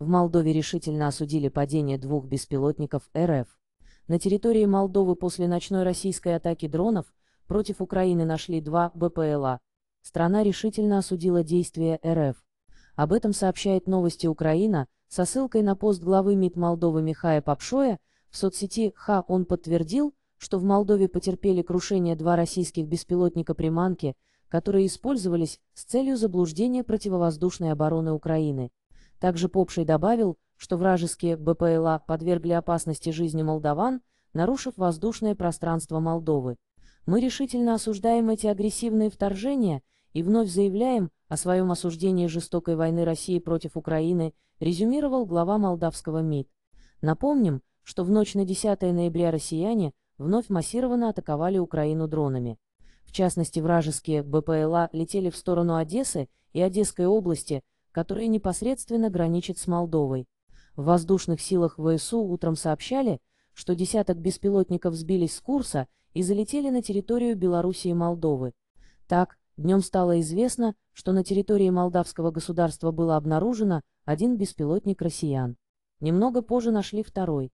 В Молдове решительно осудили падение двух беспилотников РФ. На территории Молдовы после ночной российской атаки дронов против Украины нашли два БПЛА. Страна решительно осудила действия РФ. Об этом сообщает новости Украина со ссылкой на пост главы МИД Молдовы Михая Попшоя в соцсети «Ха» он подтвердил, что в Молдове потерпели крушение два российских беспилотника «Приманки», которые использовались с целью заблуждения противовоздушной обороны Украины. Также Попший добавил, что вражеские БПЛА подвергли опасности жизни молдаван, нарушив воздушное пространство Молдовы. Мы решительно осуждаем эти агрессивные вторжения и вновь заявляем о своем осуждении жестокой войны России против Украины, резюмировал глава молдавского МИД. Напомним, что в ночь на 10 ноября россияне вновь массированно атаковали Украину дронами. В частности, вражеские БПЛА летели в сторону Одессы и Одесской области, которая непосредственно граничит с Молдовой. В воздушных силах ВСУ утром сообщали, что десяток беспилотников сбились с курса и залетели на территорию Беларуси и Молдовы. Так, днем стало известно, что на территории молдавского государства было обнаружено один беспилотник россиян. Немного позже нашли второй.